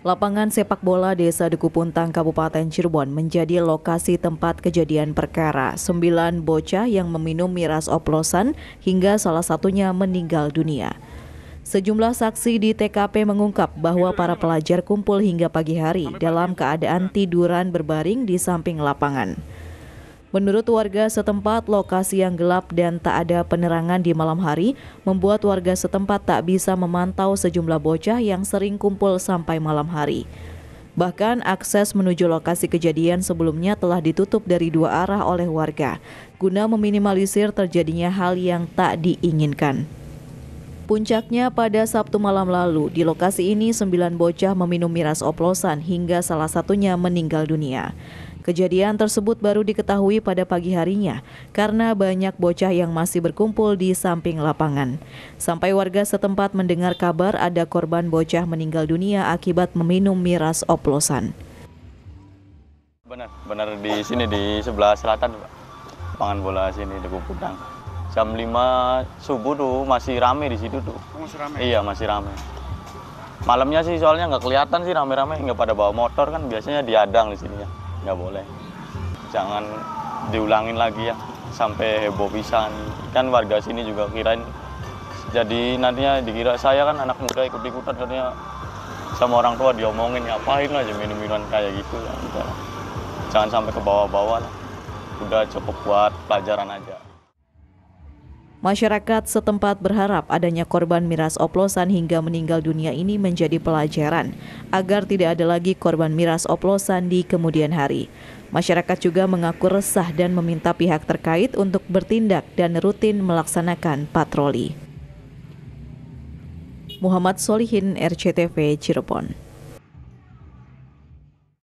Lapangan sepak bola Desa Dukupuntang Kabupaten Cirebon menjadi lokasi tempat kejadian perkara. Sembilan bocah yang meminum miras oplosan hingga salah satunya meninggal dunia. Sejumlah saksi di TKP mengungkap bahwa para pelajar kumpul hingga pagi hari dalam keadaan tiduran berbaring di samping lapangan. Menurut warga setempat, lokasi yang gelap dan tak ada penerangan di malam hari membuat warga setempat tak bisa memantau sejumlah bocah yang sering kumpul sampai malam hari. Bahkan akses menuju lokasi kejadian sebelumnya telah ditutup dari dua arah oleh warga, guna meminimalisir terjadinya hal yang tak diinginkan. Puncaknya pada Sabtu malam lalu, di lokasi ini sembilan bocah meminum miras oplosan hingga salah satunya meninggal dunia. Kejadian tersebut baru diketahui pada pagi harinya karena banyak bocah yang masih berkumpul di samping lapangan. Sampai warga setempat mendengar kabar ada korban bocah meninggal dunia akibat meminum miras oplosan. Benar, benar di sini di sebelah selatan, Pak. Lapangan bola sini di Kupudang. Jam 5 subuh tuh masih rame di situ tuh. Oh, masih rame? Iya, masih rame malamnya sih soalnya nggak kelihatan sih rame-rame nggak pada bawa motor kan biasanya diadang di sini ya nggak boleh jangan diulangin lagi ya sampai heboh pisan kan warga sini juga kirain jadi nantinya dikira saya kan anak muda ikut ikutan katanya sama orang tua diomongin ngapain aja minum minuman kayak gitu ya jangan sampai ke bawah-bawah lah udah cukup buat pelajaran aja Masyarakat setempat berharap adanya korban miras oplosan hingga meninggal dunia ini menjadi pelajaran agar tidak ada lagi korban miras oplosan di kemudian hari. Masyarakat juga mengaku resah dan meminta pihak terkait untuk bertindak dan rutin melaksanakan patroli. Muhammad Solihin RCTV Cirebon